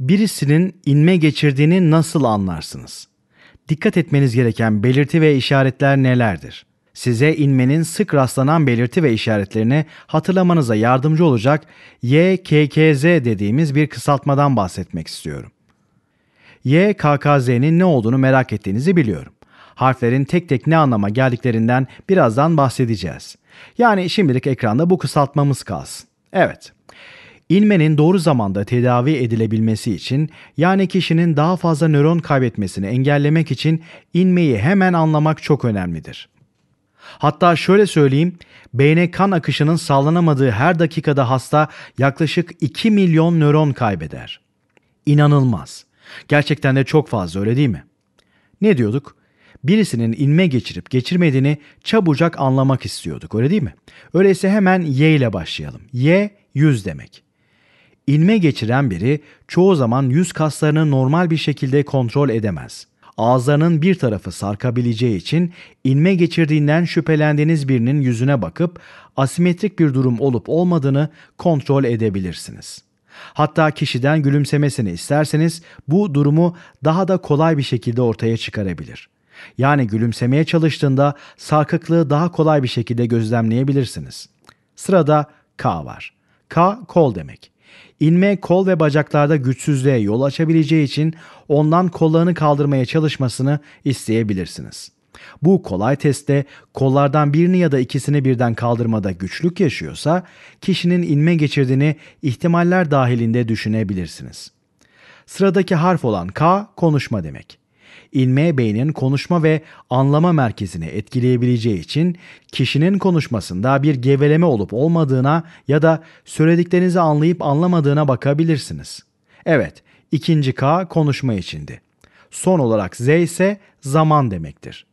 birisinin inme geçirdiğini nasıl anlarsınız? Dikkat etmeniz gereken belirti ve işaretler nelerdir? Size inmenin sık rastlanan belirti ve işaretlerini hatırlamanıza yardımcı olacak YKKZ dediğimiz bir kısaltmadan bahsetmek istiyorum. YKKZ'nin ne olduğunu merak ettiğinizi biliyorum. Harflerin tek tek ne anlama geldiklerinden birazdan bahsedeceğiz. Yani şimdilik ekranda bu kısaltmamız kalsın. Evet. İlmenin doğru zamanda tedavi edilebilmesi için yani kişinin daha fazla nöron kaybetmesini engellemek için inmeyi hemen anlamak çok önemlidir. Hatta şöyle söyleyeyim, beyne kan akışının sağlanamadığı her dakikada hasta yaklaşık 2 milyon nöron kaybeder. İnanılmaz. Gerçekten de çok fazla öyle değil mi? Ne diyorduk? birisinin inme geçirip geçirmediğini çabucak anlamak istiyorduk öyle değil mi? Öyleyse hemen Y ile başlayalım. Y 100 demek. İlme geçiren biri çoğu zaman yüz kaslarını normal bir şekilde kontrol edemez. Ağızlarının bir tarafı sarkabileceği için ilme geçirdiğinden şüphelendiğiniz birinin yüzüne bakıp asimetrik bir durum olup olmadığını kontrol edebilirsiniz. Hatta kişiden gülümsemesini isterseniz bu durumu daha da kolay bir şekilde ortaya çıkarabilir. Yani gülümsemeye çalıştığında sarkıklığı daha kolay bir şekilde gözlemleyebilirsiniz. Sırada K var. K kol demek. İnme kol ve bacaklarda güçsüzlüğe yol açabileceği için ondan kollarını kaldırmaya çalışmasını isteyebilirsiniz. Bu kolay testte kollardan birini ya da ikisini birden kaldırmada güçlük yaşıyorsa kişinin inme geçirdiğini ihtimaller dahilinde düşünebilirsiniz. Sıradaki harf olan K konuşma demek ilme beynin konuşma ve anlama merkezini etkileyebileceği için kişinin konuşmasında bir geveleme olup olmadığına ya da söylediklerinizi anlayıp anlamadığına bakabilirsiniz. Evet, ikinci K konuşma içindi. Son olarak Z ise zaman demektir.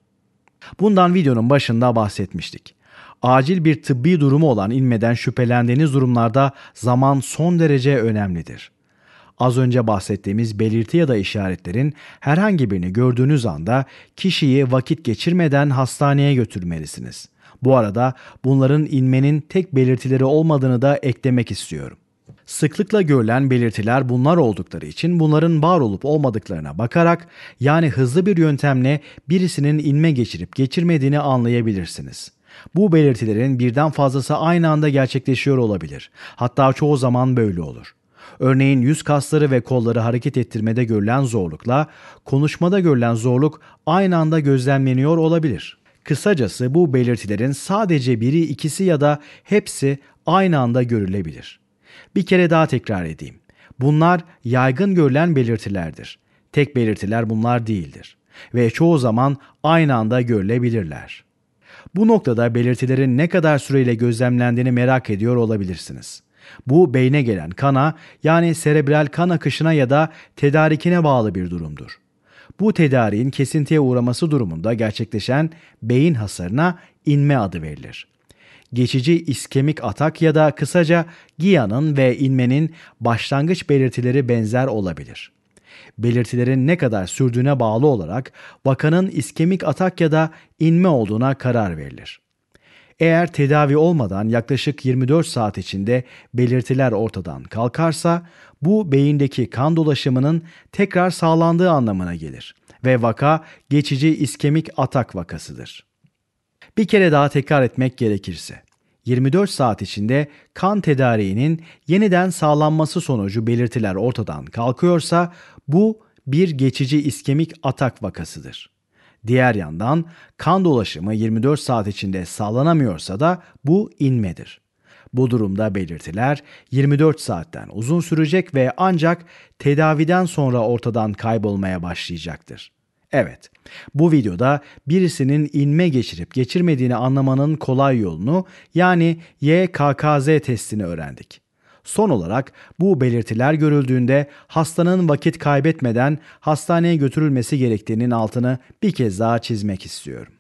Bundan videonun başında bahsetmiştik acil bir tıbbi durumu olan inmeden şüphelendiğiniz durumlarda zaman son derece önemlidir. Az önce bahsettiğimiz belirti ya da işaretlerin herhangi birini gördüğünüz anda kişiyi vakit geçirmeden hastaneye götürmelisiniz. Bu arada bunların inmenin tek belirtileri olmadığını da eklemek istiyorum. Sıklıkla görülen belirtiler bunlar oldukları için bunların var olup olmadıklarına bakarak yani hızlı bir yöntemle birisinin inme geçirip geçirmediğini anlayabilirsiniz. Bu belirtilerin birden fazlası aynı anda gerçekleşiyor olabilir. Hatta çoğu zaman böyle olur. Örneğin yüz kasları ve kolları hareket ettirmede görülen zorlukla konuşmada görülen zorluk aynı anda gözlemleniyor olabilir. Kısacası bu belirtilerin sadece biri, ikisi ya da hepsi aynı anda görülebilir. Bir kere daha tekrar edeyim. Bunlar yaygın görülen belirtilerdir. Tek belirtiler bunlar değildir ve çoğu zaman aynı anda görülebilirler. Bu noktada belirtilerin ne kadar süreyle gözlemlendiğini merak ediyor olabilirsiniz. Bu beyne gelen kana yani serebral kan akışına ya da tedarikine bağlı bir durumdur. Bu tedariğin kesintiye uğraması durumunda gerçekleşen beyin hasarına inme adı verilir. Geçici iskemik atak ya da kısaca giyanın ve inmenin başlangıç belirtileri benzer olabilir. Belirtilerin ne kadar sürdüğüne bağlı olarak vakanın iskemik atak ya da inme olduğuna karar verilir. Eğer tedavi olmadan yaklaşık 24 saat içinde belirtiler ortadan kalkarsa bu beyindeki kan dolaşımının tekrar sağlandığı anlamına gelir ve vaka geçici iskemik atak vakasıdır. Bir kere daha tekrar etmek gerekirse 24 saat içinde kan tedariğinin yeniden sağlanması sonucu belirtiler ortadan kalkıyorsa bu bir geçici iskemik atak vakasıdır. Diğer yandan kan dolaşımı 24 saat içinde sağlanamıyorsa da bu inmedir. Bu durumda belirtiler 24 saatten uzun sürecek ve ancak tedaviden sonra ortadan kaybolmaya başlayacaktır. Evet, bu videoda birisinin inme geçirip geçirmediğini anlamanın kolay yolunu yani YKKZ testini öğrendik. Son olarak bu belirtiler görüldüğünde hastanın vakit kaybetmeden hastaneye götürülmesi gerektiğinin altını bir kez daha çizmek istiyorum.